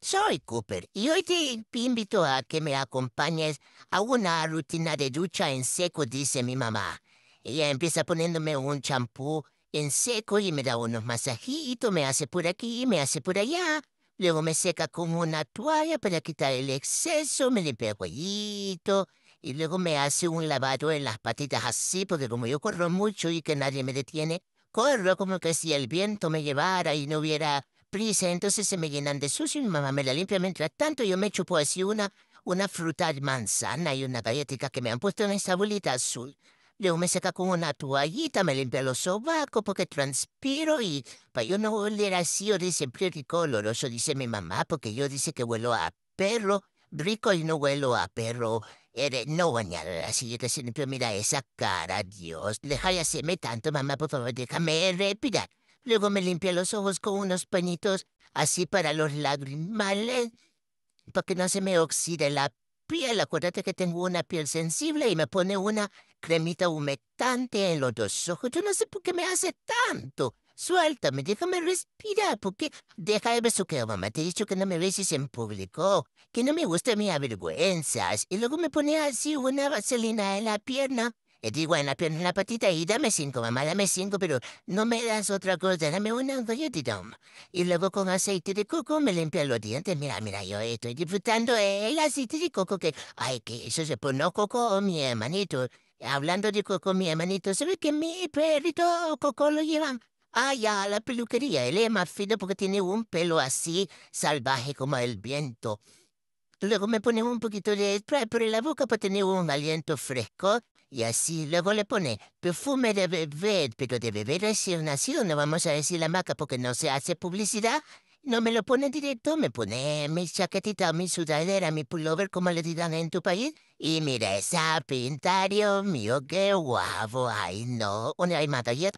Soy Cooper y hoy te invito a que me acompañes a una rutina de ducha en seco, dice mi mamá. Ella empieza poniéndome un champú en seco y me da unos masajitos, me hace por aquí y me hace por allá. Luego me seca con una toalla para quitar el exceso, me limpia el cuellito y luego me hace un lavado en las patitas así, porque como yo corro mucho y que nadie me detiene, corro como que si el viento me llevara y no hubiera prisa, entonces se me llenan de sucio y mi mamá me la limpia. Mientras tanto, yo me chupo así una, una fruta de manzana y una galletica que me han puesto en esta bolita azul. Luego me saca con una toallita, me limpia los sobacos porque transpiro y para yo no oler así, o siempre o eso dice mi mamá, porque yo dice que huelo a perro rico y no huelo a perro. Eh, no bañar así, te siento, mira esa cara, Dios. Deja de hacerme tanto, mamá, por favor, déjame respirar. Luego me limpia los ojos con unos pañitos así para los lagrimales, para que no se me oxide la piel. Acuérdate que tengo una piel sensible y me pone una cremita humectante en los dos ojos. Yo no sé por qué me hace tanto. Suéltame, déjame respirar, porque deja de que mamá. Te he dicho que no me beses en público, que no me gusta mi avergüenzas. Y luego me pone así una vaselina en la pierna digo en la pierna, en la patita y dame cinco, mamá, dame cinco, pero no me das otra cosa, dame una galletita. Y luego con aceite de coco me limpia los dientes. Mira, mira, yo estoy disfrutando el aceite de coco que, ay, que eso se pone coco, mi hermanito. Hablando de coco, mi hermanito, ve que mi perrito coco lo llevan? Ay, a la peluquería. Él es más fino porque tiene un pelo así salvaje como el viento. Luego me pone un poquito de spray por la boca para tener un aliento fresco y así luego le pone perfume de bebé, pero de bebé recién nacido. No vamos a decir la marca porque no se hace publicidad. No me lo pone directo, me pone mi chaquetita, mi sudadera, mi pullover, como le dirán en tu país. Y mira esa pintario mío, qué guapo. Ay, no, una imagen